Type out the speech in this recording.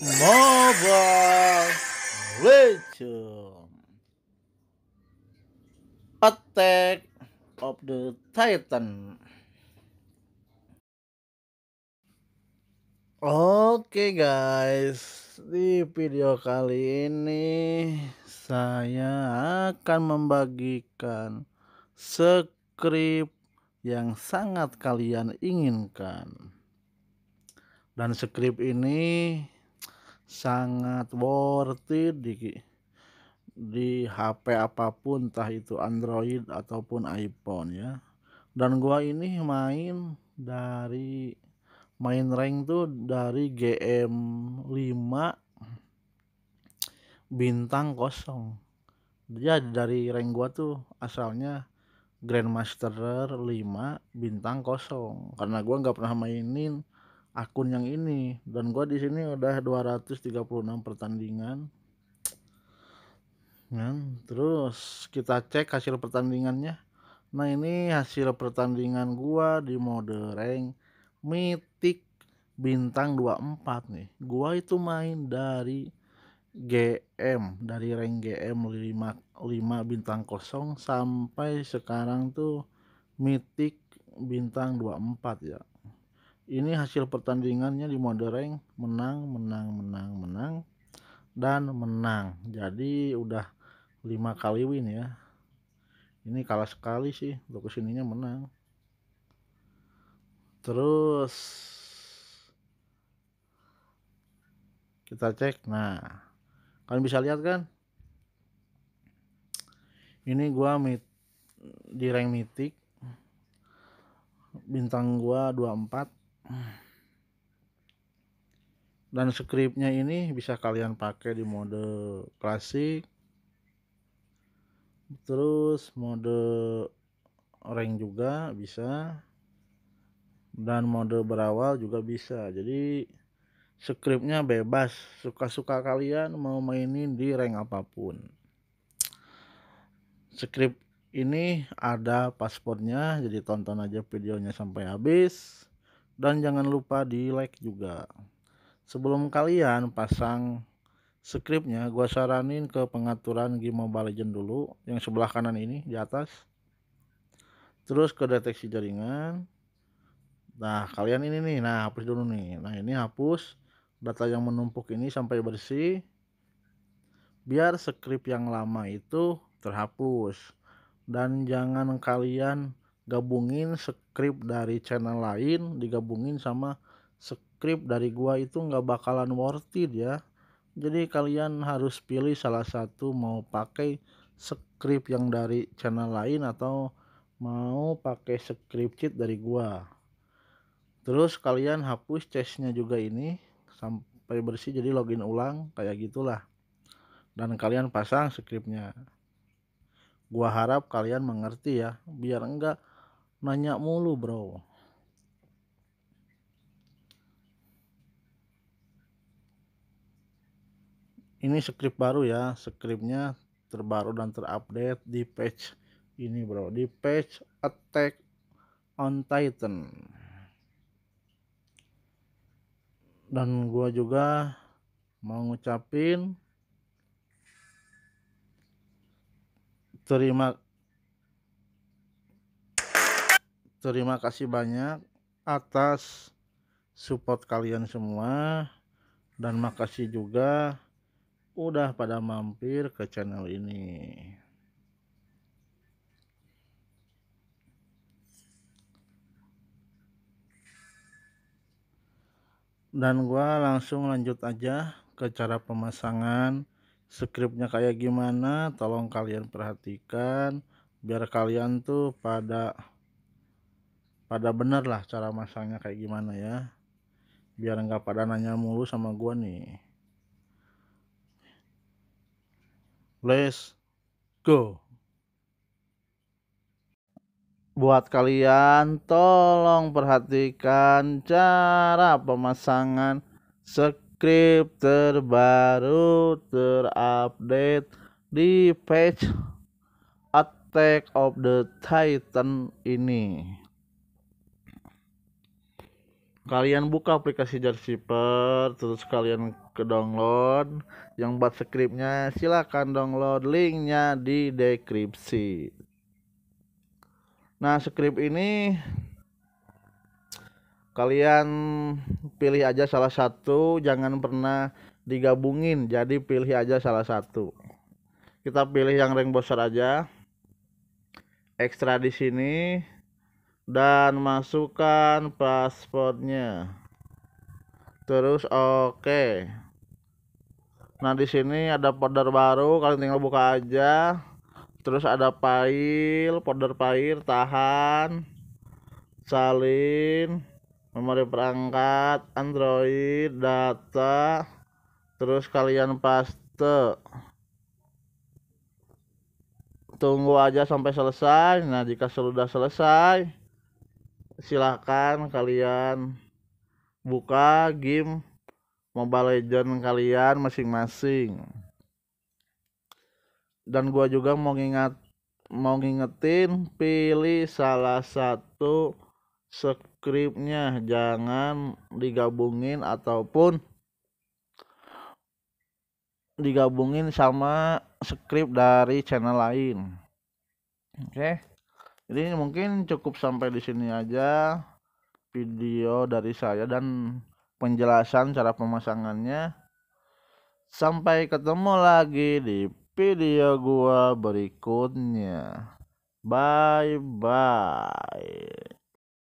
Mobile Legends Attack of the Titan Oke guys, di video kali ini saya akan membagikan skrip yang sangat kalian inginkan. Dan skrip ini sangat worth it di di HP apapun entah itu Android ataupun iPhone ya dan gua ini main dari main rank tuh dari GM 5 bintang kosong dia ya, dari rank gua tuh asalnya Grandmaster 5 bintang kosong karena gua nggak pernah mainin akun yang ini dan gue di sini udah 236 pertandingan kan terus kita cek hasil pertandingannya nah ini hasil pertandingan gua di mode rank mitik bintang 24 nih gua itu main dari GM dari rank GM 5, 5 bintang kosong sampai sekarang tuh mitik bintang 24 ya ini hasil pertandingannya di Mondereng menang, menang, menang, menang dan menang. Jadi udah lima kali win ya. Ini kalah sekali sih, untuk kesininya menang. Terus kita cek. Nah, kalian bisa lihat kan? Ini gua mit di rank mitik bintang gua 24 dan scriptnya ini bisa kalian pakai di mode klasik terus mode rank juga bisa dan mode berawal juga bisa jadi scriptnya bebas suka-suka kalian mau mainin di rank apapun script ini ada paspornya jadi tonton aja videonya sampai habis dan jangan lupa di like juga sebelum kalian pasang scriptnya gua saranin ke pengaturan game mobile legend dulu yang sebelah kanan ini di atas terus ke deteksi jaringan nah kalian ini nih nah hapus dulu nih nah ini hapus data yang menumpuk ini sampai bersih biar script yang lama itu terhapus dan jangan kalian gabungin script dari channel lain digabungin sama script dari gua itu nggak bakalan worth it ya jadi kalian harus pilih salah satu mau pakai script yang dari channel lain atau mau pakai script cheat dari gua terus kalian hapus chestnya juga ini sampai bersih jadi login ulang kayak gitulah dan kalian pasang scriptnya gua harap kalian mengerti ya biar enggak Nanya mulu bro. Ini script baru ya, scriptnya terbaru dan terupdate di page ini bro, di page Attack on Titan. Dan gua juga mau ngucapin terima terima kasih banyak atas support kalian semua dan makasih juga udah pada mampir ke channel ini dan gua langsung lanjut aja ke cara pemasangan scriptnya kayak gimana tolong kalian perhatikan biar kalian tuh pada pada bener lah cara masangnya kayak gimana ya biar enggak pada nanya mulu sama gua nih let's go buat kalian tolong perhatikan cara pemasangan script terbaru terupdate di page Attack of the Titan ini kalian buka aplikasi JavaScript terus kalian ke download yang buat scriptnya silahkan download linknya di deskripsi nah script ini kalian pilih aja salah satu jangan pernah digabungin jadi pilih aja salah satu kita pilih yang rank besar aja ekstra di sini dan masukkan passwordnya terus oke okay. nah di sini ada folder baru kalian tinggal buka aja terus ada file folder file tahan salin memori perangkat Android data terus kalian paste tunggu aja sampai selesai nah jika sudah selesai silahkan kalian buka game Mobile Legend kalian masing-masing. Dan gua juga mau ngingat mau ngingetin pilih salah satu scriptnya jangan digabungin ataupun digabungin sama script dari channel lain. Oke. Okay? jadi mungkin cukup sampai di sini aja video dari saya dan penjelasan cara pemasangannya sampai ketemu lagi di video gua berikutnya bye bye